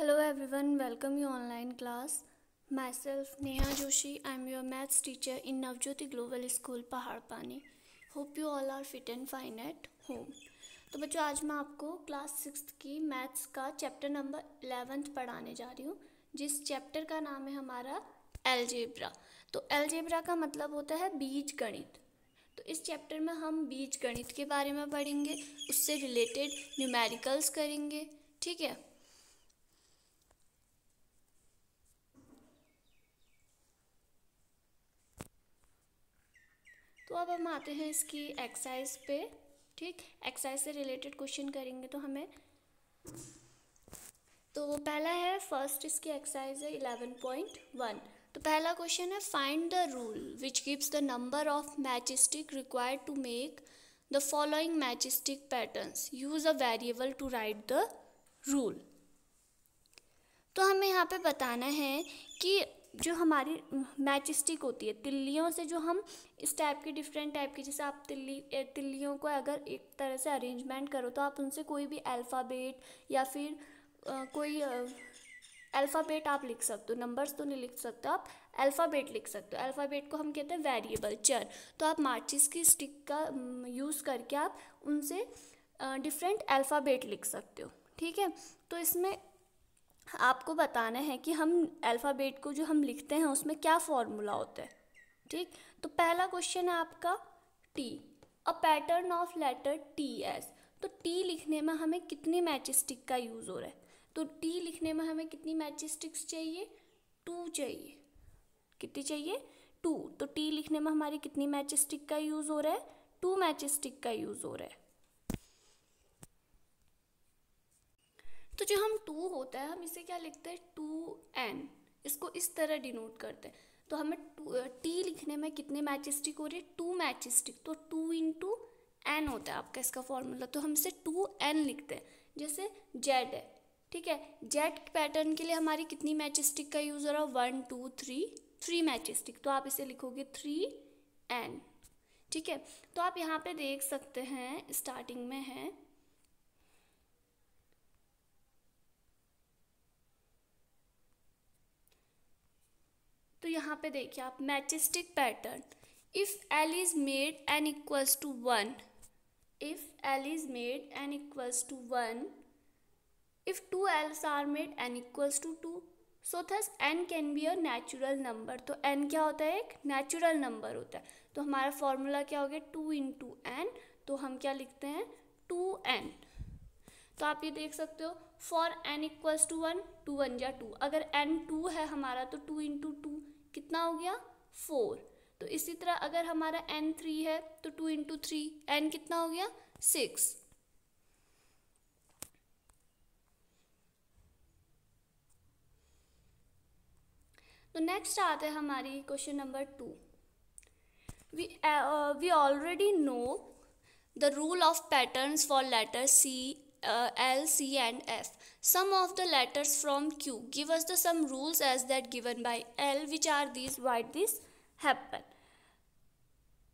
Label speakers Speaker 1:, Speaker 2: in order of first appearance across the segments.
Speaker 1: Hello welcome you online class online self Neha Joshi I am your maths teacher in Navjyoti global school Pahad Pani hope you all are fit and fine at home तो बच्चों आज मैं आपको class six की maths का chapter number eleventh पढ़ाने जा रही हूँ जिस चैप्टर का नाम है हमारा एलजेब्रा तो एलजेब्रा का मतलब होता है बीज गणित तो इस चैप्टर में हम बीज गणित के बारे में पढ़ेंगे उससे रिलेटेड न्यूमेरिकल्स करेंगे ठीक है तो अब हम आते हैं इसकी एक्सरसाइज पे ठीक एक्सरसाइज से रिलेटेड क्वेश्चन करेंगे तो हमें तो पहला है फर्स्ट इसकी एक्सरसाइज है इलेवन पॉइंट वन तो पहला क्वेश्चन है find the rule which gives the number of matchstick required to make the following matchstick patterns use a variable to write the rule तो हमें यहाँ पे बताना है कि जो हमारी मैचिस्टिक होती है तिल्लियों से जो हम इस टाइप की डिफरेंट टाइप की जैसे आप तिल्ली तिल्लियों को अगर एक तरह से अरेंजमेंट करो तो आप उनसे कोई भी अल्फ़ाबेट या फिर आ, कोई अल्फ़ाबेट आप लिख सकते हो नंबर्स तो नहीं लिख सकते आप अल्फ़ाबेट लिख सकते हो अल्फ़ाबेट को हम कहते हैं वेरिएबल चर तो आप मार्चिस की स्टिक का यूज़ करके आप उनसे डिफरेंट अल्फ़ाबेट लिख सकते हो ठीक है तो इसमें आपको बताना है कि हम अल्फ़ाबेट को जो हम लिखते हैं उसमें क्या फॉर्मूला होता है ठीक तो पहला क्वेश्चन है आपका T a pattern of letter T S तो टी लिखने में हमें कितने मैचस्टिक का यूज़ हो रहा है तो टी लिखने में हमें कितनी मैचस्टिक्स चाहिए टू चाहिए कितनी चाहिए टू तो टी लिखने में हमारी कितनी मैचस्टिक का यूज़ हो रहा है टू मैचस्टिक का यूज़ हो रहा है तो जो हम टू होता है हम इसे क्या लिखते हैं टू एन इसको इस तरह डिनोट करते हैं तो हमें टू टी लिखने में कितने मैचिस्टिक हो रही है टू मैचिस्टिक तो टू इन टू एन होता है आपका इसका फॉर्मूला तो हम इसे टू एन लिखते हैं जैसे जेड है ठीक है जेड पैटर्न के लिए हमारी कितनी मैचिस्टिक का यूज़ हो रहा है one two three three matchstick तो आप इसे लिखोगे थ्री एन ठीक है तो आप यहाँ पे देख सकते हैं स्टार्टिंग में है तो यहाँ पे देखिए आप matchstick pattern if L is made N equals to one if L is made N equals to one if two Ls are made N equals to two so thus N can be a natural number तो N क्या होता है एक natural number होता है तो हमारा formula क्या हो गया टू इन टू एन तो हम क्या लिखते हैं टू एन तो आप ये देख सकते हो for N equals to one two one या टू अगर एन टू है हमारा तो टू इंटू टू कितना हो गया फोर तो इसी तरह अगर हमारा एन थ्री है तो टू इंटू थ्री एन कितना हो गया सिक्स तो नेक्स्ट आते हैं हमारी question number two we we already know the rule of of for letter C uh, L, C and F. Some of the letters from Q. Give us the some rules as that given by L which are these why this happen.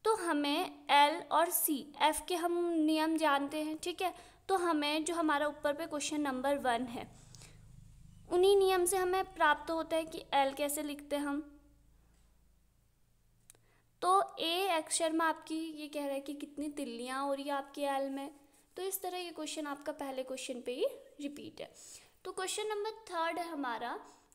Speaker 1: तो हमें L और C, F के हम नियम जानते हैं ठीक है तो हमें जो हमारा ऊपर पे क्वेश्चन नंबर वन है उन्हीं नियम से हमें प्राप्त होता है कि L कैसे लिखते हैं हम तो ए अक्षर में आपकी ये कह रहा है कि कितनी तिल्लियाँ हो रही है आपके एल में तो इस तरह ये क्वेश्चन आपका पहले क्वेश्चन पे ही रिपीट है तो क्वेश्चन नंबर थर्ड है हमारा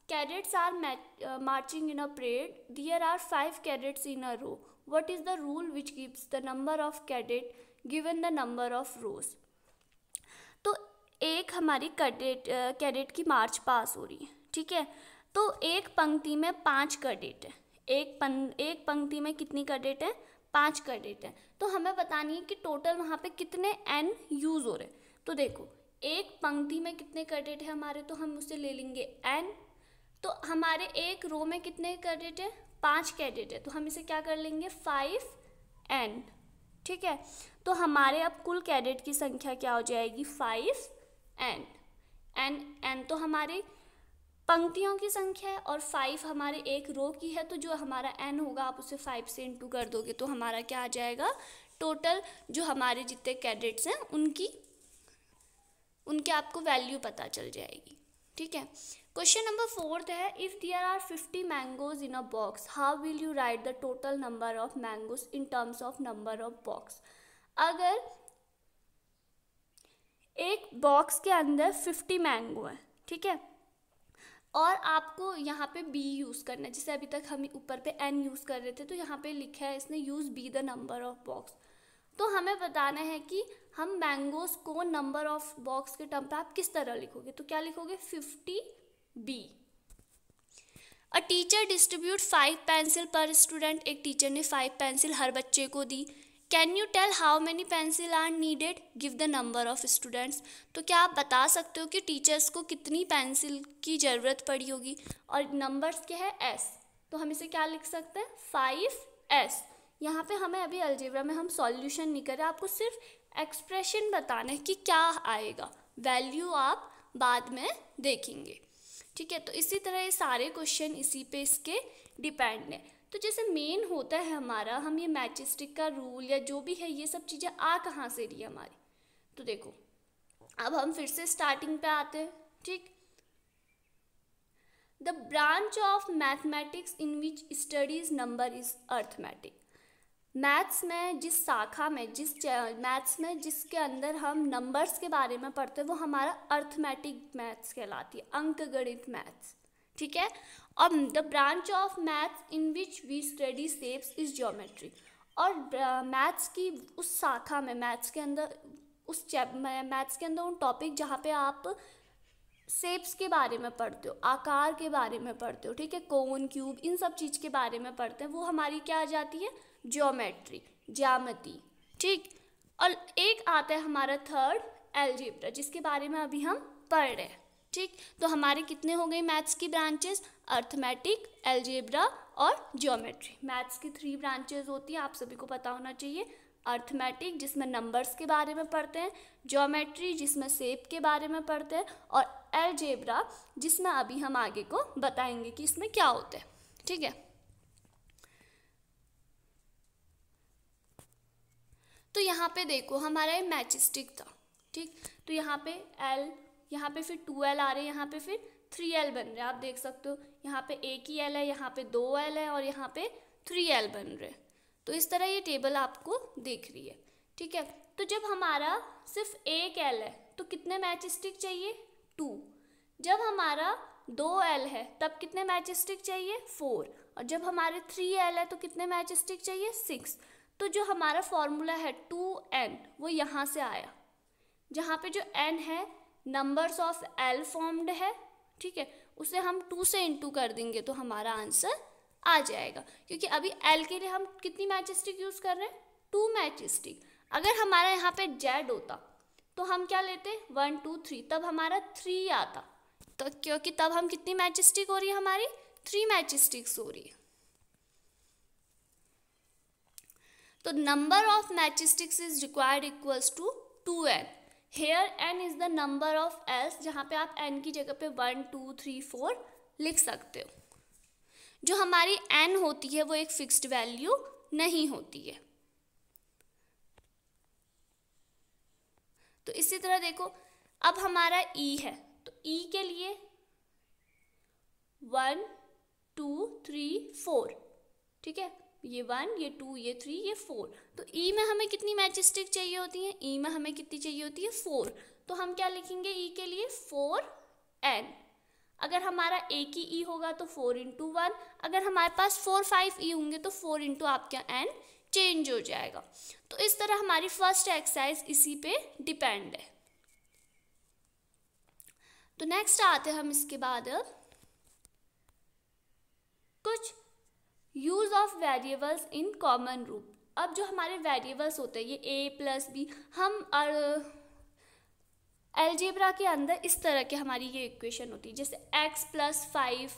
Speaker 1: cadets are marching in a parade there are five cadets in a row what is the rule which gives the number of cadet given the number of rows तो एक हमारी cadet cadet uh, की मार्च पास हो रही है ठीक है तो एक पंक्ति में पांच कैडेट है एक पं एक पंक्ति में कितनी कैडेट है पाँच कर देते हैं तो हमें बतानी है कि टोटल वहाँ पे कितने एन यूज़ हो रहे तो देखो एक पंक्ति में कितने करडेट है हमारे तो हम उसे ले लेंगे एन तो हमारे एक रो में कितने कैडेट है पाँच कैडेट है तो हम इसे क्या कर लेंगे फाइव एन ठीक है तो हमारे अब कुल कैडेट की संख्या क्या हो जाएगी फाइव एन एन एन तो हमारे पंक्तियों की संख्या है और फाइव हमारे एक रो की है तो जो हमारा एन होगा आप उसे फाइव से इंटू कर दोगे तो हमारा क्या आ जाएगा टोटल जो हमारे जितने कैडेट्स हैं उनकी उनके आपको वैल्यू पता चल जाएगी ठीक है क्वेश्चन नंबर फोर्थ है if there are fifty mangoes in a box how will you write the total number of mangoes in terms of number of box अगर एक बॉक्स के अंदर फिफ्टी मैंगो है ठीक है और आपको यहाँ पे बी यूज़ करना है जैसे अभी तक हम ऊपर पे एन यूज़ कर रहे थे तो यहाँ पे लिखा है इसने use B the number of box तो हमें बताना है कि हम मैंगोज को नंबर ऑफ बॉक्स के टर्म पे आप किस तरह लिखोगे तो क्या लिखोगे fifty B a teacher distribute five pencil per student एक टीचर ने फाइव पेंसिल हर बच्चे को दी can you tell how many pencil are needed give the number of students तो क्या आप बता सकते हो कि टीचर्स को कितनी पेंसिल की ज़रूरत पड़ी होगी और नंबर्स क्या है एस तो हम इसे क्या लिख सकते हैं फाइव एस यहाँ पे हमें अभी अलजेबरा में हम सॉल्यूशन नहीं करें आपको सिर्फ एक्सप्रेशन बताना है कि क्या आएगा वैल्यू आप बाद में देखेंगे ठीक है तो इसी तरह ये सारे क्वेश्चन इसी पे इसके डिपेंड है तो जैसे मेन होता है हमारा हम ये मैचिस्टिक का रूल या जो भी है ये सब चीज़ें आ कहाँ से रही है हमारी तो देखो अब हम फिर से स्टार्टिंग पे आते हैं ठीक the branch of mathematics in which studies number is arithmetic maths में जिस शाखा में जिस मैथ्स में जिसके अंदर हम नंबर्स के बारे में पढ़ते हैं वो हमारा अर्थमेटिक मैथ्स कहलाती है अंकगणित मैथ्स ठीक है um, the branch of maths in which we study shapes is geometry और मैथ्स uh, की उस शाखा में मैथ्स के अंदर उस चैप मैथ्स के अंदर उन टॉपिक जहाँ पे आप सेप्स के बारे में पढ़ते हो आकार के बारे में पढ़ते हो ठीक है कोन क्यूब इन सब चीज़ के बारे में पढ़ते हैं वो हमारी क्या आ जाती है ज्योमेट्री ज्यामती ठीक और एक आता है हमारा थर्ड एलजेब्रा जिसके बारे में अभी हम पढ़ रहे हैं ठीक तो हमारे कितने हो गए मैथ्स की ब्रांचेस अर्थमेटिक एल्जेब्रा और ज्योमेट्री मैथ्स की थ्री ब्रांचेस होती हैं आप सभी को पता होना चाहिए अर्थमेटिक जिसमें नंबर्स के बारे में पढ़ते हैं ज्योमेट्री जिसमें सेप के बारे में पढ़ते हैं और एलजेब्रा जिसमें अभी हम आगे को बताएंगे कि इसमें क्या होता है ठीक है तो यहाँ पे देखो हमारा ये मैचिस्टिक था ठीक तो यहाँ पे एल यहाँ पे फिर टू एल आ रहे हैं यहाँ पे फिर थ्री एल बन रहे हैं आप देख सकते हो यहाँ पे एक ही एल है यहाँ पे दो एल है और यहाँ पे थ्री एल बन रहे हैं तो इस तरह ये टेबल आपको दिख रही है ठीक है तो जब हमारा सिर्फ एक एल है तो कितने मैच स्टिक चाहिए टू जब हमारा दो एल है तब कितने मैच स्टिक चाहिए फोर और जब हमारे थ्री एल है तो कितने मैच स्टिक चाहिए सिक्स तो जो हमारा फॉर्मूला है टू एन वो यहाँ से आया जहाँ पे जो एन है नंबर्स ऑफ एल फॉर्म्ड है ठीक है उसे हम टू से इंटू कर देंगे तो हमारा आंसर आ जाएगा क्योंकि अभी एल के लिए हम कितनी मैच स्टिक यूज़ कर रहे हैं टू मैच स्टिक अगर हमारा यहाँ पे जेड होता तो हम क्या लेते वन टू थ्री तब हमारा थ्री आता तो क्योंकि तब हम कितनी मैच स्टिक हो रही है हमारी थ्री मैच स्टिक्स हो रही है तो number of matchsticks is required equals to two N here N is the number of S जहाँ पे आप एन की जगह पे वन टू थ्री फोर लिख सकते हो जो हमारी एन होती है वो एक फिक्स्ड वैल्यू नहीं होती है तो इसी तरह देखो अब हमारा ई e है तो ई e के लिए वन टू थ्री फोर ठीक है ये वन ये टू ये थ्री ये फोर तो ई e में हमें कितनी मैच स्टिक चाहिए होती है ई e में हमें कितनी चाहिए होती है फोर तो हम क्या लिखेंगे ई e के लिए फोर एन अगर हमारा एक ही ई होगा तो फोर इंटू वन अगर हमारे पास फोर फाइव ई होंगे तो फोर इंटू आपका एन चेंज हो जाएगा तो इस तरह हमारी फर्स्ट एक्सरसाइज इसी पे डिपेंड है तो नेक्स्ट आते हैं हम इसके बाद कुछ use of variables in common रूप अब जो हमारे वेरिएबल्स होते हैं ये ए प्लस बी हम एलजेब्रा के अंदर इस तरह के हमारी ये इक्वेशन होती है जैसे X plus five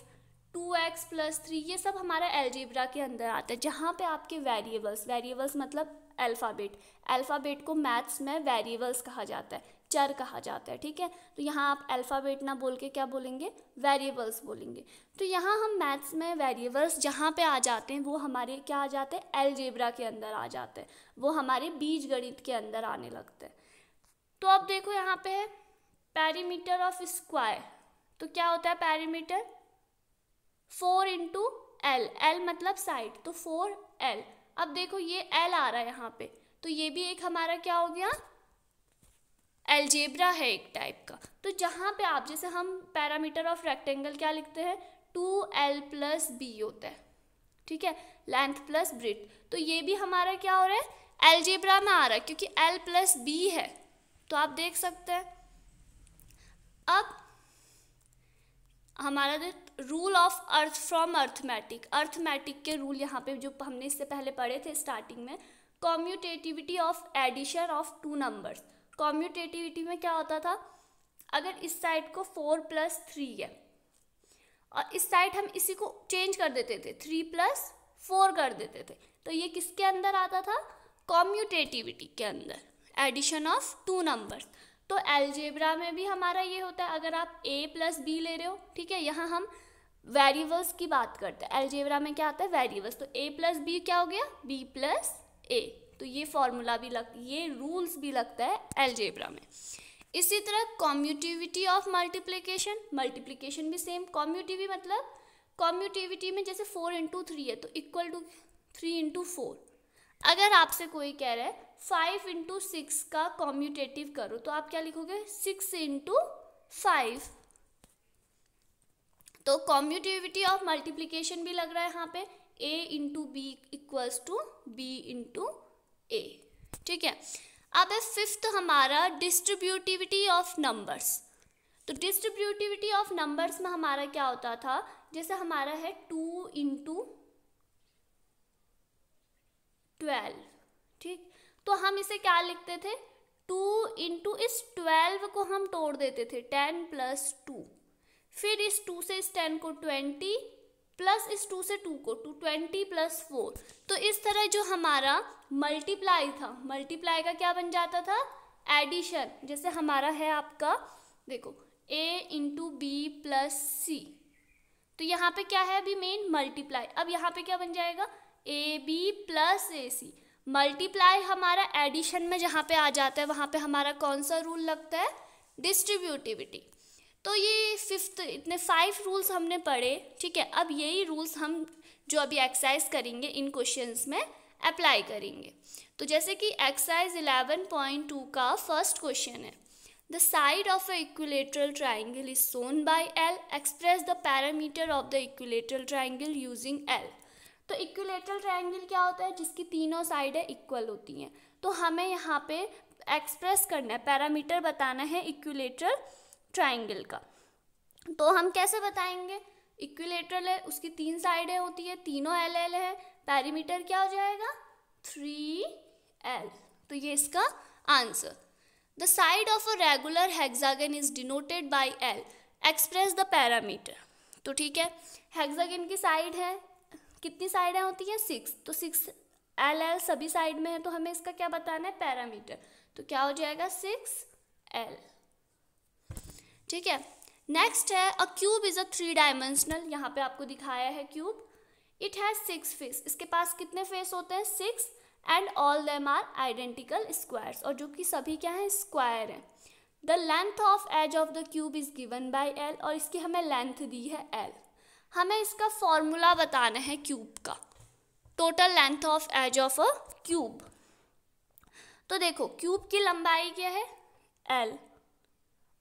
Speaker 1: two X plus three ये सब हमारा एलजेब्रा के अंदर आता है जहाँ पे आपके वेरिएबल्स वेरिएबल्स मतलब अल्फ़ाबेट अल्फ़ाबेट को मैथ्स में वेरिएबल्स कहा जाता है चर कहा जाता है ठीक है तो यहाँ आप अल्फ़ाबेट ना बोल के क्या बोलेंगे वेरिएबल्स बोलेंगे तो यहाँ हम मैथ्स में वेरिएबल्स जहाँ पे आ जाते हैं वो हमारे क्या आ जाते हैं एलजेब्रा के अंदर आ जाते हैं वो हमारे बीज गणित के अंदर आने लगते हैं तो अब देखो यहाँ पे है पैरीमीटर ऑफ स्क्वायर तो क्या होता है perimeter four into L L मतलब साइड तो फोर एल अब देखो ये एल आ रहा है यहाँ पे तो ये भी एक हमारा क्या हो गया एल्जेब्रा है एक टाइप का तो जहाँ पे आप जैसे हम पैरामीटर ऑफ रेक्टेंगल क्या लिखते हैं टू एल प्लस बी होता है ठीक है लेंथ प्लस ब्रिथ तो ये भी हमारा क्या हो रहा है एल्जेब्रा में आ रहा है क्योंकि एल प्लस बी है तो आप देख सकते हैं अब हमारा जो रूल ऑफ अर्थ फ्रॉम अर्थमेटिक अर्थमेटिक के रूल यहाँ पे जो हमने इससे पहले पढ़े थे स्टार्टिंग में commutativity of addition of two numbers commutativity में क्या होता था अगर इस साइड को फोर प्लस थ्री है और इस साइड हम इसी को चेंज कर देते थे थ्री प्लस फोर कर देते थे तो ये किसके अंदर आता था कॉम्यूटेटिविटी के अंदर एडिशन ऑफ टू नंबर्स तो एलजेब्रा में भी हमारा ये होता है अगर आप ए प्लस बी ले रहे हो ठीक है यहाँ हम वेरिएबल्स की बात करते हैं एलजेब्रा में क्या आता है वेरिएबल्स तो ए प्लस बी क्या हो गया बी प्लस ए तो ये फार्मूला भी लग ये रूल्स भी लगता है एलजेब्रा में इसी तरह कॉम्यूटिविटी ऑफ मल्टीप्लीकेशन मल्टीप्लीकेशन भी सेम कॉम्यूटिवी मतलब कॉम्यूटिविटी में जैसे फोर इंटू थ्री है तो equal to three into four अगर आपसे कोई कह रहा है फाइव इंटू सिक्स का कॉम्यूटेटिव करो तो आप क्या लिखोगे सिक्स इंटू फाइव तो कॉम्यूटिविटी ऑफ मल्टीप्लीकेशन भी लग रहा है यहाँ पे A into B equals to B into A ठीक है अब है फिफ्थ हमारा डिस्ट्रीब्यूटिविटी ऑफ नंबर्स तो डिस्ट्रीब्यूटिविटी ऑफ नंबर्स में हमारा क्या होता था जैसे हमारा है टू इंटू ट्वेल्व ठीक तो हम इसे क्या लिखते थे टू इंटू इस ट्वेल्व को हम तोड़ देते थे टेन प्लस टू फिर इस टू से इस टेन को ट्वेंटी प्लस इस टू से टू को टू ट्वेंटी प्लस फोर तो इस तरह जो हमारा मल्टीप्लाई था मल्टीप्लाई का क्या बन जाता था एडिशन जैसे हमारा है आपका देखो A into B plus C तो यहाँ पे क्या है अभी मेन मल्टीप्लाई अब यहाँ पे क्या बन जाएगा A B plus A C multiply हमारा एडिशन में जहाँ पे आ जाता है वहाँ पे हमारा कौन सा रूल लगता है डिस्ट्रीब्यूटिविटी तो ये फिफ्थ इतने फाइव रूल्स हमने पढ़े ठीक है अब यही रूल्स हम जो अभी एक्सरसाइज करेंगे इन क्वेश्चंस में अप्लाई करेंगे तो जैसे कि एक्सरसाइज इलेवन पॉइंट टू का फर्स्ट क्वेश्चन है the side of a equilateral triangle is shown by L express the parameter of the equilateral triangle using L तो इक्विलेटरल ट्राइंगल क्या होता है जिसकी तीनों साइडें इक्वल होती हैं तो हमें यहाँ पे एक्सप्रेस करना है पैरामीटर बताना है इक्विलेटरल ट्राइंगल का तो हम कैसे बताएंगे इक्विलेटरल है उसकी तीन साइडें होती है तीनों एल एल है पैरीमीटर क्या हो जाएगा थ्री एल तो ये इसका answer the side of a regular hexagon is denoted by L express the parameter तो ठीक है हेक्सागन की साइड है कितनी साइडें होती हैं सिक्स तो सिक्स एल एल सभी साइड में है तो हमें इसका क्या बताना है पैरामीटर तो क्या हो जाएगा सिक्स एल ठीक है नेक्स्ट है a cube is a three dimensional यहाँ पे आपको दिखाया है cube it has six face इसके पास कितने फेस होते हैं six and all them are identical squares और जो कि सभी क्या हैं स्क्वायर हैं the length of edge of the cube is given by L और इसकी हमें लेंथ दी है एल हमें इसका फॉर्मूला बताना है क्यूब का total length of edge of a cube तो देखो क्यूब की लंबाई क्या है एल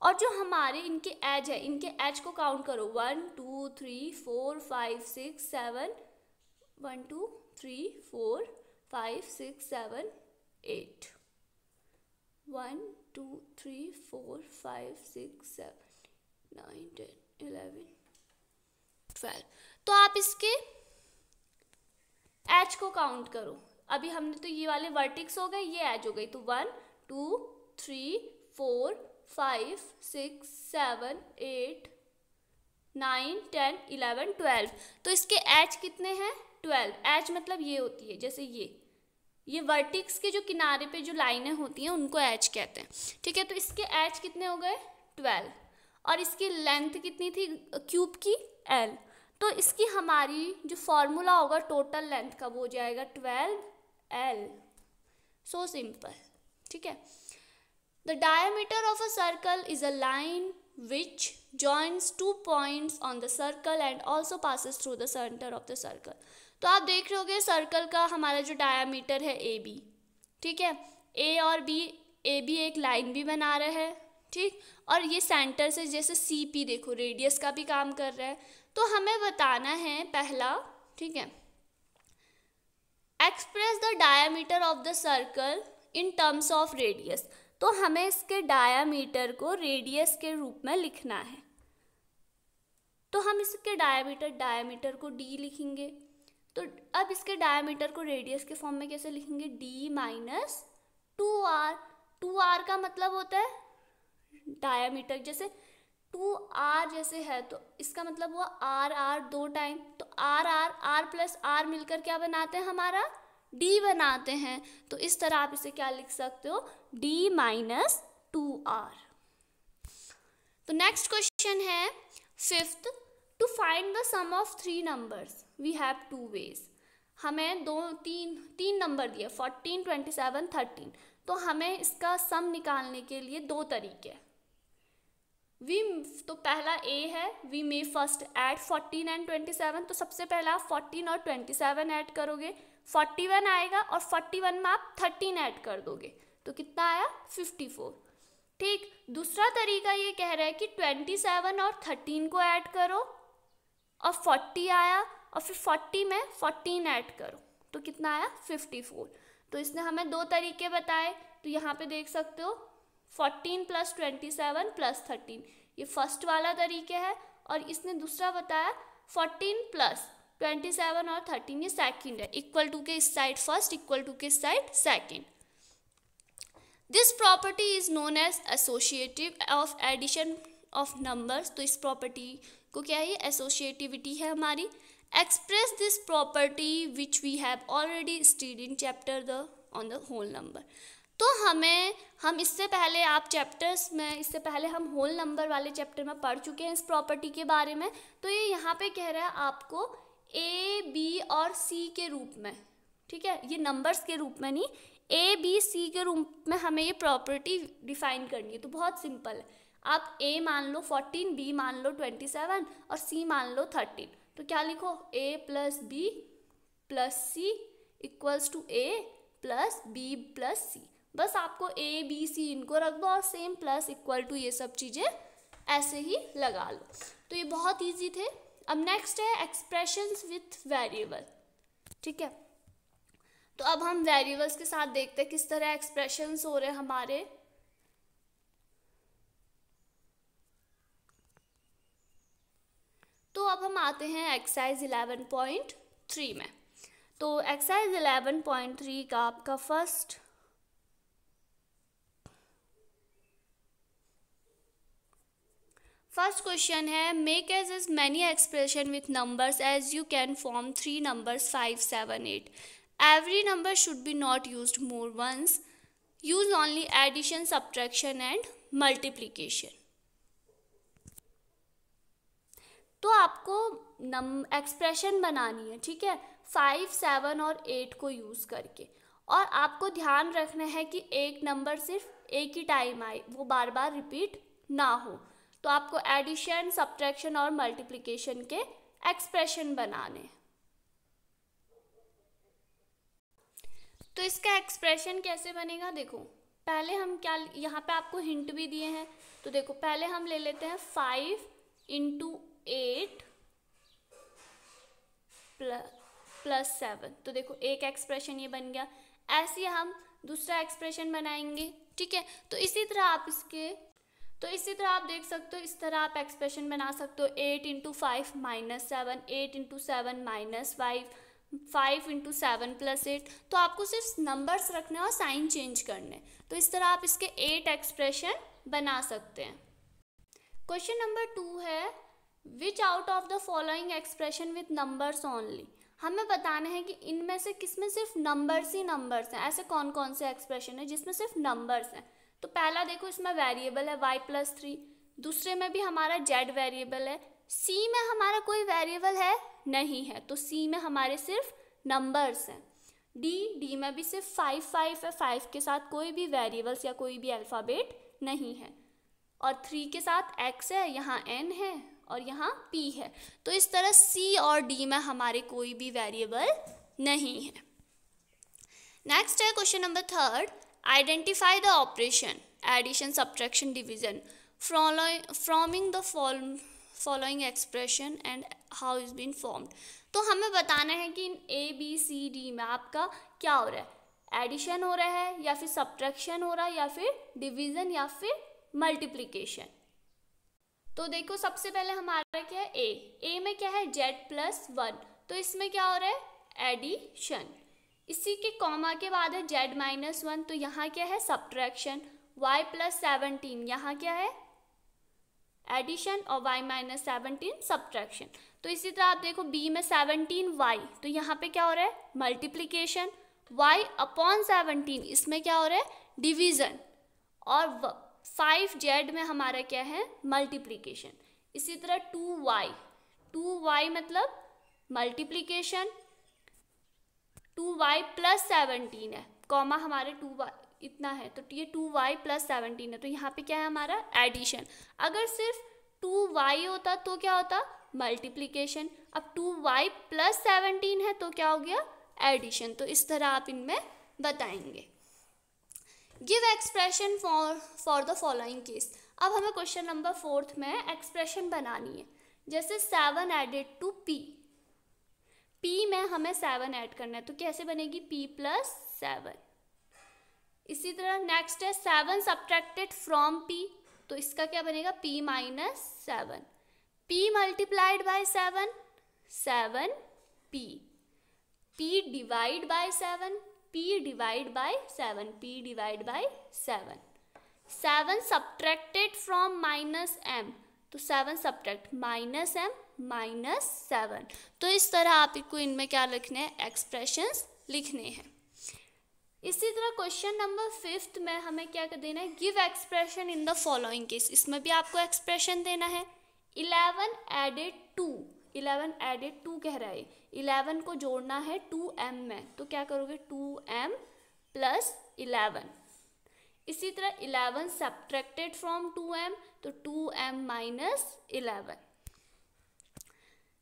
Speaker 1: और जो हमारे इनके एज है इनके एज को काउंट करो one two three four five six seven one two three four five six seven eight one two three four five six seven nine ten eleven twelve तो आप इसके एच को काउंट करो अभी हमने तो ये वाले वर्टिक्स हो गए ये एच हो गई तो one two three four five six seven eight nine ten eleven twelve तो इसके एच कितने हैं ट्वेल्व एच मतलब ये होती है जैसे ये ये वर्टिक्स के जो किनारे पे जो लाइनें होती हैं उनको एच कहते हैं ठीक है तो इसके एच कितने हो गए ट्वेल्व और इसकी लेंथ कितनी थी क्यूब की एल तो इसकी हमारी जो फॉर्मूला होगा टोटल लेंथ का वो हो जाएगा ट्वेल्व एल सो सिंपल ठीक है The diameter of a circle is a line which joins two points on the circle and also passes through the center of the circle. तो आप देख रहे होगे सर्कल का हमारा जो डायामीटर है ए बी ठीक है ए और बी ए बी एक लाइन भी बना रहा है ठीक और ये सेंटर से जैसे सी पी देखो रेडियस का भी काम कर रहा है तो हमें बताना है पहला ठीक है express the diameter of the circle in terms of radius तो हमें इसके डायामीटर को रेडियस के रूप में लिखना है तो हम इसके डायामीटर डायामीटर को डी लिखेंगे तो अब इसके डायामीटर को रेडियस के फॉर्म में कैसे लिखेंगे D minus two R two R का मतलब होता है डायामीटर जैसे टू आर जैसे है तो इसका मतलब हुआ आर आर दो टाइम तो R R R plus R मिलकर क्या बनाते हैं हमारा डी बनाते हैं तो इस तरह आप इसे क्या लिख सकते हो डी माइनस टू आर तो नेक्स्ट क्वेश्चन है fifth to find the sum of three numbers we have two ways हमें दो तीन तीन नंबर दिए फोर्टीन ट्वेंटी सेवन थर्टीन तो हमें इसका सम निकालने के लिए दो तरीके वी तो पहला ए है we may first add fourteen and twenty seven तो सबसे पहला आप फोर्टीन और ट्वेंटी सेवन ऐड करोगे फोर्टी वन आएगा और फोर्टी वन में आप थर्टीन ऐड कर दोगे तो कितना आया फिफ्टी फोर ठीक दूसरा तरीका ये कह रहा है कि ट्वेंटी सेवन और थर्टीन को ऐड करो और फोर्टी आया और फिर फोर्टी में फोर्टीन ऐड करो तो कितना आया फिफ्टी फोर तो इसने हमें दो तरीके बताए तो यहाँ पे देख सकते हो fourteen plus twenty seven plus thirteen ये फर्स्ट वाला तरीके है और इसने दूसरा बताया फोर्टीन प्लस ट्वेंटी सेवन और थर्टीन ये सेकेंड है इक्वल टू के इस साइड फर्स्ट इक्वल टू के side second this property is known as associative of addition of numbers तो इस प्रॉपर्टी को क्या है एसोशिएटिविटी है हमारी express this property which we have already studied in chapter the on the whole number तो हमें हम इससे पहले आप चैप्टर्स में इससे पहले हम होल नंबर वाले चैप्टर में पढ़ चुके हैं इस प्रॉपर्टी के बारे में तो ये यहाँ पे कह रहा है आपको ए बी और सी के रूप में ठीक है ये नंबर्स के रूप में नहीं ए बी सी के रूप में हमें ये प्रॉपर्टी डिफाइन करनी है तो बहुत सिंपल है आप ए मान लो फोर्टीन बी मान लो ट्वेंटी सेवन और सी मान लो थर्टीन तो क्या लिखो A plus B plus C equals to A plus B plus C बस आपको ए बी सी इनको रख दो और सेम प्लस इक्वल टू ये सब चीज़ें ऐसे ही लगा लो तो ये बहुत ईजी थे अब नेक्स्ट है एक्सप्रेशन विथ वेरिएबल ठीक है तो अब हम वेरिएबल्स के साथ देखते हैं किस तरह एक्सप्रेशन हो रहे हैं हमारे तो अब हम आते हैं एक्सरसाइज इलेवन पॉइंट थ्री में तो एक्सरसाइज इलेवन पॉइंट थ्री का आपका फर्स्ट फर्स्ट क्वेश्चन है make as is many expression with numbers as you can form three numbers five seven eight every number should be not use more once use only addition subtraction and multiplication तो आपको नम expression बनानी है ठीक है five seven और eight को use करके और आपको ध्यान रखना है कि एक नंबर सिर्फ एक ही टाइम आए वो बार बार रिपीट ना हो तो आपको एडिशन सब्ट्रैक्शन और मल्टीप्लिकेशन के एक्सप्रेशन बनाने तो इसका एक्सप्रेशन कैसे बनेगा देखो पहले हम क्या यहाँ पे आपको हिंट भी दिए हैं तो देखो पहले हम ले लेते हैं five into eight plus seven तो देखो एक एक्सप्रेशन ये बन गया ऐसे हम दूसरा एक्सप्रेशन बनाएंगे ठीक है तो इसी तरह आप इसके तो इसी तरह आप देख सकते हो इस तरह आप एक्सप्रेशन बना सकते हो eight into five minus seven eight into seven minus five five into seven plus eight तो आपको सिर्फ नंबर्स रखने और साइन चेंज करने तो इस तरह आप इसके एट एक्सप्रेशन बना सकते हैं क्वेश्चन नंबर टू है which out of the following expression with numbers only हमें बताने हैं कि इनमें से किसमें सिर्फ नंबर्स ही नंबर्स हैं ऐसे कौन कौन से एक्सप्रेशन है जिसमें सिर्फ नंबर्स हैं तो पहला देखो इसमें वेरिएबल है वाई प्लस थ्री दूसरे में भी हमारा जेड वेरिएबल है सी में हमारा कोई वेरिएबल है नहीं है तो सी में हमारे सिर्फ नंबर्स हैं डी डी में भी सिर्फ फाइव फाइव है फाइव के साथ कोई भी वेरिएबल्स या कोई भी अल्फ़ाबेट नहीं है और थ्री के साथ एक्स है यहाँ एन है और यहाँ पी है तो इस तरह सी और डी में हमारे कोई भी वेरिएबल नहीं है नेक्स्ट है question number third identify the operation addition subtraction division forming the following expression and how is been formed तो हमें बताना है कि इन ए बी सी डी में आपका क्या हो रहा है एडिशन हो रहा है या फिर सब्ट्रैक्शन हो रहा है या फिर डिवीजन या फिर मल्टीप्लीकेशन तो देखो सबसे पहले हमारा क्या है ए ए में क्या है जेड प्लस वन तो इसमें क्या हो रहा है एडिशन इसी के कॉमा के बाद है जेड माइनस वन तो यहाँ क्या है सब्ट्रैक्शन वाई प्लस सेवनटीन यहाँ क्या है एडिशन और वाई माइनस सेवनटीन सब्ट्रैक्शन तो इसी तरह आप देखो बी में सेवनटीन वाई तो यहाँ पे क्या हो रहा है मल्टीप्लीकेशन वाई अपॉन सेवनटीन इसमें क्या हो रहा है डिवीज़न और फाइव जेड में हमारा क्या है मल्टीप्लीकेशन इसी तरह टू वाई टू वाई मतलब multiplication two Y plus seventeen है कॉमा हमारे टू वाई इतना है तो ये टू वाई प्लस सेवनटीन है तो यहाँ पे क्या है हमारा एडिशन अगर सिर्फ टू वाई होता तो क्या होता मल्टीप्लीकेशन अब टू वाई प्लस सेवनटीन है तो क्या हो गया एडिशन तो इस तरह आप इनमें बताएंगे give expression for for the following case अब हमें क्वेश्चन नंबर फोर्थ में एक्सप्रेशन बनानी है जैसे seven added to P P में हमें सेवन ऐड करना है तो कैसे बनेगी पी प्लस सेवन इसी तरह नेक्स्ट है सेवन सब्ट्रैक्टेड फ्रॉम पी तो इसका क्या बनेगा P minus seven P multiplied by seven seven P P divide by seven P divide by seven P divide by seven seven subtracted from minus M तो seven subtract minus M minus seven तो इस तरह आपको इनमें क्या लिखने हैं expressions लिखने हैं इसी तरह क्वेश्चन नंबर फिफ्थ में हमें क्या कर देना है give expression in the following case इसमें भी आपको एक्सप्रेशन देना है eleven added to eleven added to कह रहा है इलेवन को जोड़ना है टू एम में तो क्या करोगे टू एम प्लस इलेवन इसी तरह eleven subtracted from two M तो two M minus eleven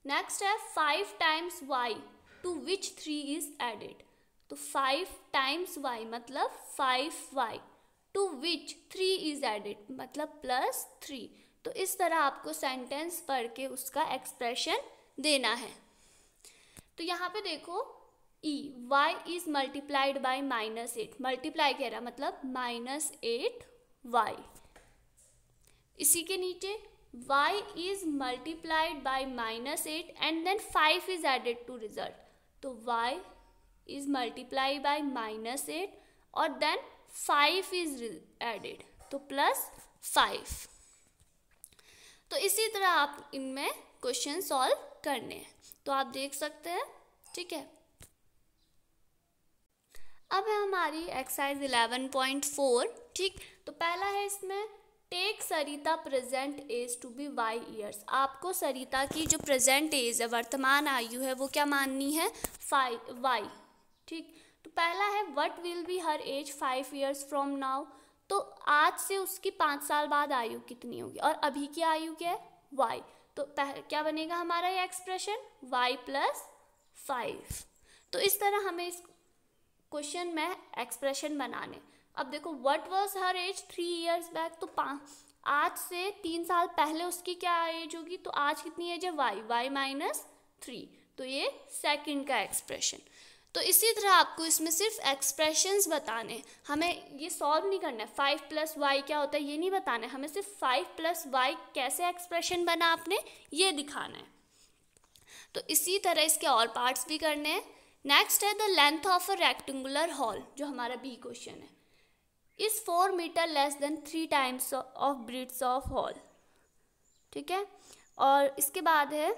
Speaker 1: next है five times Y to which three is added तो फाइव टाइम्स वाई मतलब five Y to which three is added मतलब plus three तो इस तरह आपको सेंटेंस पढ़ के उसका एक्सप्रेशन देना है तो यहाँ पे देखो E Y is multiplied by minus eight multiply कह रहा मतलब माइनस एट वाई इसी के नीचे y is multiplied by minus 8 and then 5 is added to result. So y is multiplied by minus 8 or then 5 is added. so plus 5. तो इसी तरह आप इनमें क्वेश्चन सॉल्व करने हैं तो आप देख सकते हैं ठीक है अब है हमारी एक्सरसाइज 11.4 ठीक तो पहला है इसमें take Sarita present age to be Y years आपको सरिता की जो प्रेजेंट एज है वर्तमान आयु है वो क्या माननी है फाइव वाई ठीक तो पहला है what will be her age five years from now तो आज से उसकी पाँच साल बाद आयु कितनी होगी और अभी की आयु क्या है वाई तो क्या बनेगा हमारा ये एक्सप्रेशन वाई प्लस फाइव तो इस तरह हमें इस क्वेश्चन में एक्सप्रेशन बनाने अब देखो what was her age three years back तो आज से तीन साल पहले उसकी क्या एज होगी तो आज कितनी एज है वाई वाई माइनस थ्री तो ये सेकेंड का एक्सप्रेशन तो इसी तरह आपको इसमें सिर्फ एक्सप्रेशंस बताने हमें ये सॉल्व नहीं करना है फाइव प्लस वाई क्या होता है ये नहीं बताना है हमें सिर्फ फाइव प्लस वाई कैसे एक्सप्रेशन बना आपने ये दिखाना है तो इसी तरह इसके और पार्ट्स भी करने हैं नेक्स्ट है the length of a rectangular hall जो हमारा बी क्वेश्चन है is four metre less than three times of breadths of hall ठीक है और इसके बाद है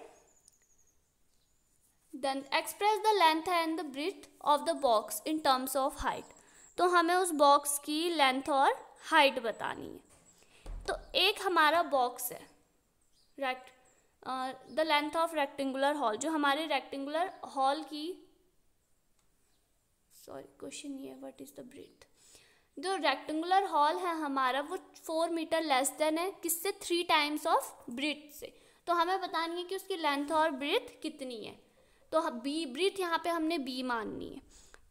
Speaker 1: then express the length and the breadth of the box in terms of height तो हमें उस बॉक्स की लेंथ और हाइट बतानी है तो एक हमारा बॉक्स है रेक्ट the length of rectangular hall जो हमारे रेक्टेंगुलर हॉल की सॉरी क्वेश्चन ये व्हाट इज़ द ब्रिथ जो रेक्टेंगुलर हॉल है हमारा वो फोर मीटर लेस देन है किससे थ्री टाइम्स ऑफ ब्रिथ से तो हमें बतानी है कि उसकी लेंथ और ब्रिथ कितनी है तो बी ब्रिथ यहाँ पे हमने बी माननी है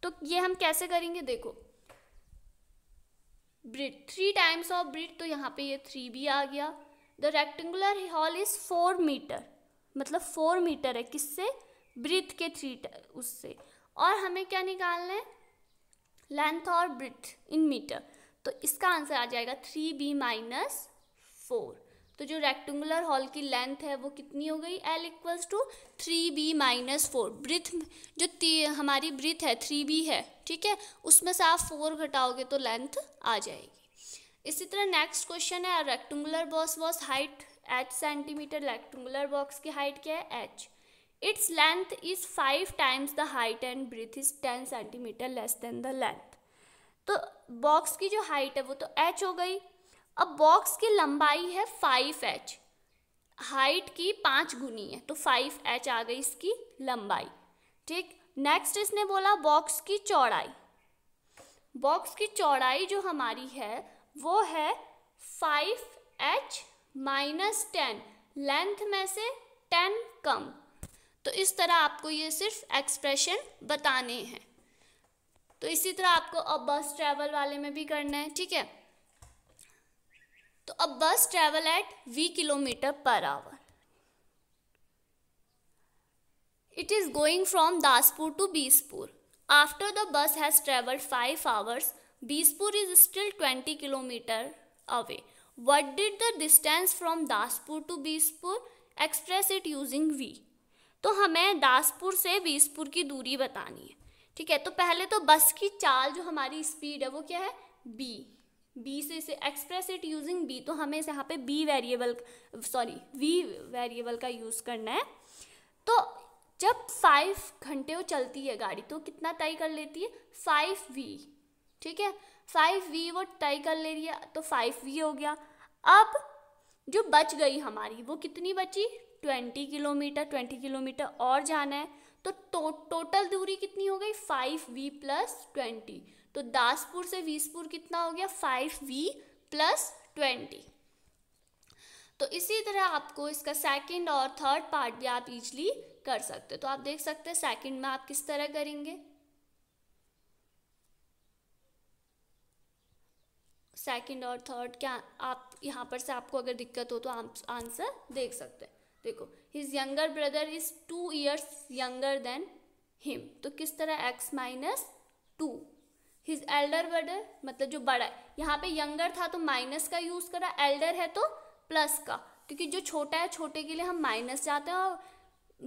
Speaker 1: तो ये हम कैसे करेंगे देखो breadth three times of breadth तो यहाँ पे ये थ्री बी आ गया the rectangular hall is four metre मतलब फोर मीटर है किससे ब्रिथ के थ्री उससे और हमें क्या निकालना है लेंथ और ब्रिथ इन मीटर तो इसका आंसर आ जाएगा थ्री बी माइनस फोर तो जो रेक्टेंगुलर हॉल की लेंथ है वो कितनी हो गई L equals to three B minus four breadth जो हमारी ब्रिथ है थ्री बी है ठीक है उसमें से आप फोर घटाओगे तो लेंथ आ जाएगी इसी तरह नेक्स्ट क्वेश्चन है rectangular box whose height H centimetre rectangular box की हाइट क्या है H its length is five times the height and breadth is ten centimetre less than the length तो बॉक्स की जो हाइट है वो तो एच हो गई अब बॉक्स की लंबाई है फाइव एच हाइट की पाँच गुनी है तो फाइव एच आ गई इसकी लंबाई ठीक नेक्स्ट इसने बोला बॉक्स की चौड़ाई बॉक्स की चौड़ाई जो हमारी है वो है five H minus ten length में से टेन कम तो इस तरह आपको ये सिर्फ एक्सप्रेशन बताने हैं तो इसी तरह आपको अब बस ट्रैवल वाले में भी करना है ठीक है तो अब bus travel at V kilometre per hour it is going from Daspur to Beespur after the bus has travelled five hours Beespur is still twenty kilometre away what did the distance from Daspur to Beespur express it using V तो हमें दासपुर से बीसपुर की दूरी बतानी है ठीक है तो पहले तो बस की चाल जो हमारी स्पीड है वो क्या है बी बी से इसे एक्सप्रेस इट यूजिंग बी तो हमें यहाँ पे B variable sorry V variable का यूज़ करना है तो जब फाइव घंटे वो चलती है गाड़ी तो कितना तय कर लेती है फाइव वी ठीक है फाइव वी वो तय कर ले रही है तो फाइव वी हो गया अब जो बच गई हमारी वो कितनी बची ट्वेंटी किलोमीटर ट्वेंटी किलोमीटर और जाना है तो, तो टोटल दूरी कितनी हो गई फाइव वी प्लस ट्वेंटी तो दासपुर से वीसपुर कितना हो गया फाइव वी प्लस ट्वेंटी तो इसी तरह आपको इसका सेकंड और थर्ड पार्ट भी आप इजली कर सकते हो तो आप देख सकते हैं सेकंड में आप किस तरह करेंगे सेकंड और थर्ड क्या आप यहाँ पर से आपको अगर दिक्कत हो तो आप आंसर देख सकते हैं देखो his younger brother is two years younger than him तो किस तरह X minus two his elder brother मतलब जो बड़ा है यहाँ पे यंगर था तो माइनस का यूज़ करा एल्डर है तो प्लस का क्योंकि जो छोटा है छोटे के लिए हम माइनस जाते हैं और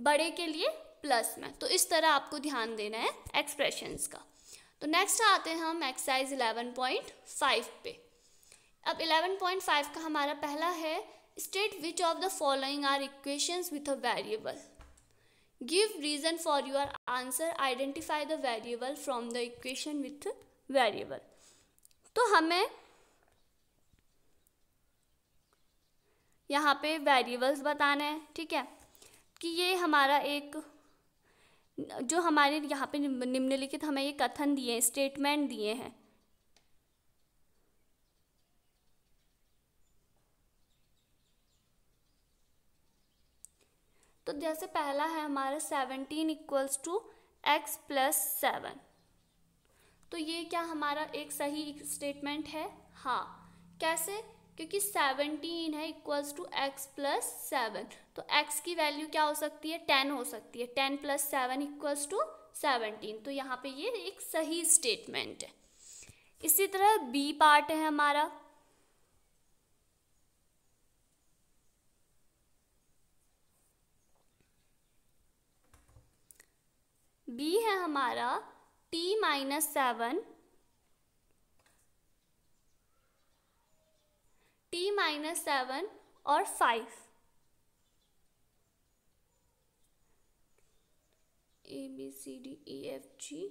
Speaker 1: बड़े के लिए प्लस में तो इस तरह आपको ध्यान देना है एक्सप्रेशंस का तो नेक्स्ट आते हैं हम एक्सरसाइज 11.5 पे अब 11.5 का हमारा पहला है state which of the following are equations with a variable. Give reason for your answer. Identify the variable from the equation with variable. तो हमें यहाँ पे वेरिएबल्स बताना है ठीक है कि ये हमारा एक जो हमारे यहाँ पे निम्नलिखित हमें ये कथन दिए हैं स्टेटमेंट दिए हैं तो जैसे पहला है हमारा seventeen equals to X plus seven तो ये क्या हमारा एक सही स्टेटमेंट है हाँ कैसे क्योंकि सेवनटीन है equals to X plus seven तो एक्स की वैल्यू क्या हो सकती है टेन हो सकती है ten plus seven equals to seventeen तो यहाँ पे ये एक सही स्टेटमेंट है इसी तरह बी पार्ट है हमारा बी है हमारा T minus seven T minus seven और five A B C D E F G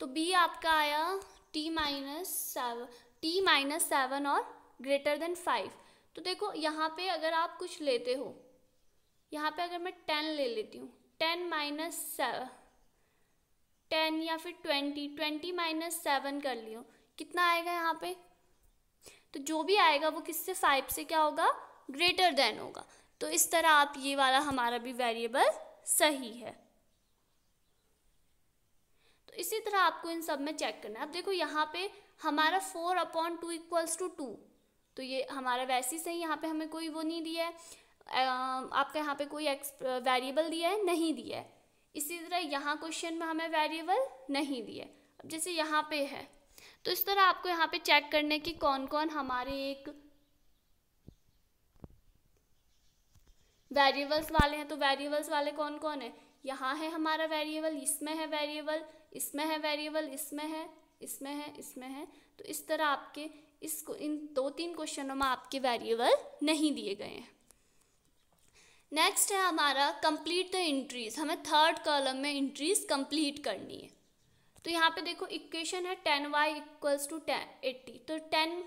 Speaker 1: तो बी आपका आया T minus seven T minus seven और ग्रेटर देन फाइव तो देखो यहाँ पे अगर आप कुछ लेते हो यहाँ पे अगर मैं टेन ले लेती हूँ टेन माइनस टेन या फिर ट्वेंटी ट्वेंटी माइनस सेवन कर लियो कितना आएगा यहाँ पे तो जो भी आएगा वो किससे फाइव से क्या होगा ग्रेटर देन होगा तो इस तरह आप ये वाला हमारा भी वेरिएबल सही है तो इसी तरह आपको इन सब में चेक करना है अब देखो यहाँ पे हमारा four upon two equals to two तो ये हमारा वैसे ही सही यहाँ पे हमें कोई वो नहीं दिया है आपका यहाँ पे कोई वेरिएबल दिया है नहीं दिया है इसी तरह यहाँ क्वेश्चन में हमें वेरिएबल नहीं दिया है अब जैसे यहाँ पे है तो इस तरह आपको यहाँ पे चेक करने की कौन कौन हमारे एक वेरिएबल्स वाले हैं तो वेरिएबल्स वाले कौन कौन है यहाँ है हमारा वेरिएबल इसमें है वेरिएबल इसमें है वेरिएबल इसमें है इसमें है इसमें है तो इस तरह आपके इसको इन दो तीन क्वेश्चनों में आपके वेरिएबल नहीं दिए गए हैं नेक्स्ट है हमारा कंप्लीट द इंट्रीज हमें थर्ड कॉलम में इंट्रीज कंप्लीट करनी है तो यहाँ पे देखो इक्वेशन है ten Y equals to ten eighty तो टेन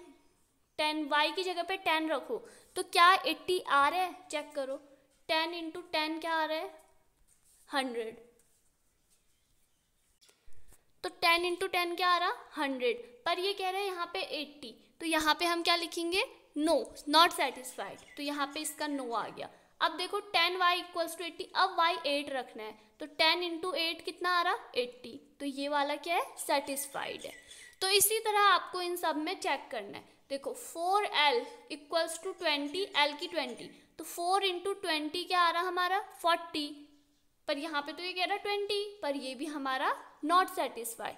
Speaker 1: टेन वाई की जगह पे टेन रखो तो क्या एट्टी आ रहा है चेक करो टेन इंटू टेन क्या आ रहा है हंड्रेड टेन इंटू टेन क्या आ रहा हंड्रेड पर ये कह रहे हैं यहाँ पे एट्टी तो यहाँ पे हम क्या लिखेंगे नो नॉट सेटिस्फाइड तो यहाँ पे इसका नो no आ गया अब देखो ten Y equals to eighty अब वाई एट रखना है तो टेन इंटू एट कितना आ रहा एट्टी तो ये वाला क्या है सेटिस्फाइड है तो इसी तरह आपको इन सब में चेक करना है देखो four L equals to twenty L की ट्वेंटी तो फोर इंटू ट्वेंटी क्या आ रहा हमारा फोर्टी पर यहाँ पे तो ये कह रहा ट्वेंटी पर ये भी हमारा not satisfy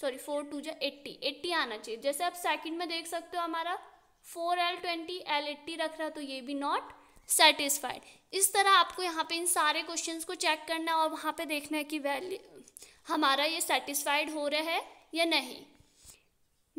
Speaker 1: sorry four two जो एट्टी एट्टी आना चाहिए जैसे आप सेकंड में देख सकते हो हमारा four L twenty L eighty रख रहा तो ये भी नॉट सेटिस्फाइड इस तरह आपको यहाँ पे इन सारे क्वेश्चंस को चेक करना है और वहाँ पे देखना है कि वैल्यू हमारा ये सेटिस्फाइड हो रहा है या नहीं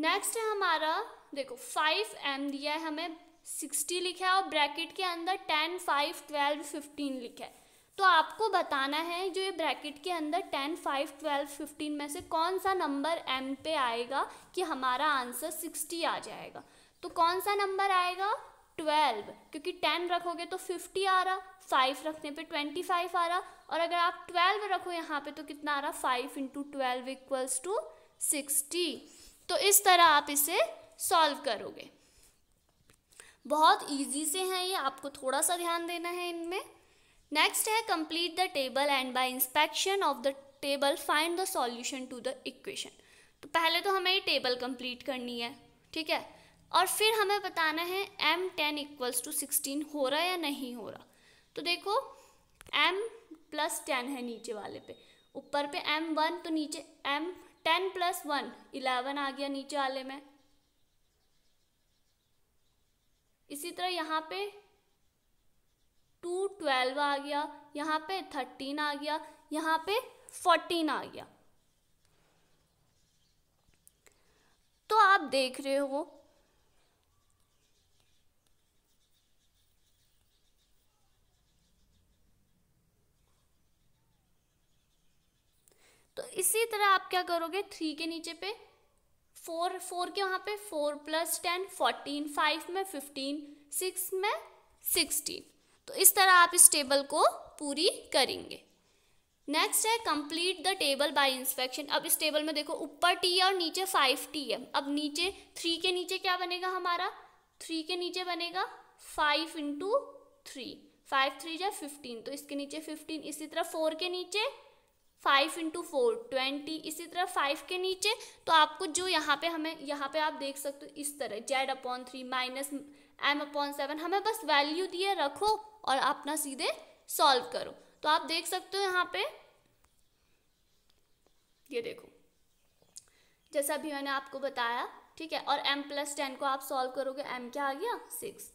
Speaker 1: नेक्स्ट है हमारा देखो फाइव एम दिया है हमें सिक्सटी लिखा है और ब्रैकेट के अंदर टेन फाइव ट्वेल्व फिफ्टीन लिखा है तो आपको बताना है जो ये ब्रैकेट के अंदर टेन फाइव ट्वेल्व फिफ्टीन में से कौन सा नंबर एम पे आएगा कि हमारा आंसर सिक्सटी आ जाएगा तो कौन सा नंबर आएगा ट्वेल्व क्योंकि टेन रखोगे तो फिफ्टी आ रहा फाइव रखने पे ट्वेंटी फाइव आ रहा और अगर आप ट्वेल्व रखो यहाँ पे तो कितना आ रहा five into twelve equals to sixty तो इस तरह आप इसे सॉल्व करोगे बहुत इजी से हैं ये आपको थोड़ा सा ध्यान देना है इनमें नेक्स्ट है complete the table and by inspection of the table find the solution to the equation तो पहले तो हमें ये टेबल कंप्लीट करनी है ठीक है और फिर हमें बताना है M ten equals to sixteen हो रहा या नहीं हो रहा तो देखो एम प्लस टेन है नीचे वाले पे ऊपर पे एम वन तो नीचे M ten plus one eleven आ गया नीचे वाले में इसी तरह यहाँ पे टू ट्वेल्व आ गया यहाँ पे थर्टीन आ गया यहाँ पे फोर्टीन आ गया तो आप देख रहे हो तो इसी तरह आप क्या करोगे थ्री के नीचे पे फोर फोर के वहां पे four plus ten fourteen five में फिफ्टीन सिक्स में सिक्सटीन तो इस तरह आप इस टेबल को पूरी करेंगे नेक्स्ट है complete the table by inspection अब इस टेबल में देखो ऊपर टी है और नीचे फाइव टी है अब नीचे थ्री के नीचे क्या बनेगा हमारा थ्री के नीचे बनेगा five into three five three जाए फिफ्टीन तो इसके नीचे फिफ्टीन इसी तरह फोर के नीचे फाइव इंटू फोर ट्वेंटी इसी तरह फाइव के नीचे तो आपको जो यहाँ पे हमें यहाँ पे आप देख सकते हो इस तरह Z upon three minus M upon seven हमें बस वैल्यू दिए रखो और अपना सीधे सॉल्व करो तो आप देख सकते हो यहाँ पे ये देखो जैसा भी मैंने आपको बताया ठीक है और m प्लस टेन को आप सॉल्व करोगे m क्या आ गया सिक्स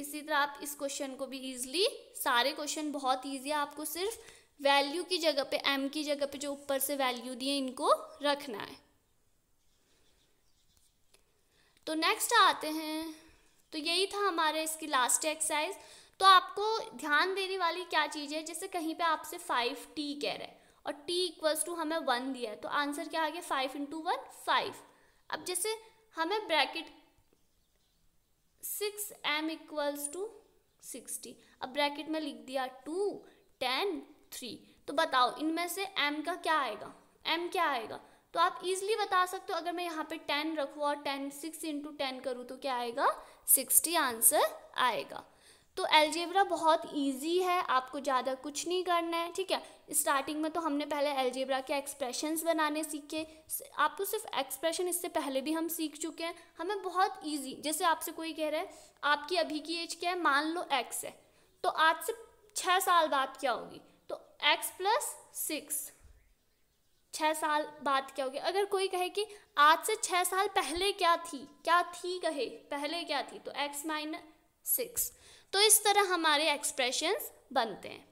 Speaker 1: इसी तरह आप इस क्वेश्चन को भी ईजिली सारे क्वेश्चन बहुत ईजी है आपको सिर्फ वैल्यू की जगह पे m की जगह पे जो ऊपर से वैल्यू दिए इनको रखना है तो नेक्स्ट आते हैं तो यही था हमारे इसकी लास्ट एक्सरसाइज तो आपको ध्यान देने वाली क्या चीज़ है जैसे कहीं पे आपसे फाइव टी कह रहे हैं और टी इक्वल्स टू हमें वन दिया है तो आंसर क्या आ गया फाइव इंटू वन फाइव अब जैसे हमें bracket six M equals to sixty अब ब्रैकेट में लिख दिया टू टेन थ्री तो बताओ इनमें से एम का क्या आएगा एम क्या आएगा तो आप इजिली बता सकते हो अगर मैं यहाँ पे टेन रखूँ और टेन सिक्स इंटू टेन करूँ तो क्या आएगा सिक्सटी आंसर आएगा तो एलजेब्रा बहुत इजी है आपको ज़्यादा कुछ नहीं करना है ठीक है स्टार्टिंग में तो हमने पहले एलजेब्रा के एक्सप्रेशंस बनाने सीखे आप तो सिर्फ एक्सप्रेशन इससे पहले भी हम सीख चुके हैं हमें बहुत इजी जैसे आपसे कोई कह रहा है आपकी अभी की एज क्या है मान लो एक्स है तो आज से छः साल बाद क्या होगी तो एक्स प्लस सिक्स छः साल बाद क्या होगी अगर कोई कहे कि आज से छः साल पहले क्या थी क्या थी कहे पहले क्या थी तो एक्स माइनस सिक्स तो इस तरह हमारे एक्सप्रेशंस बनते हैं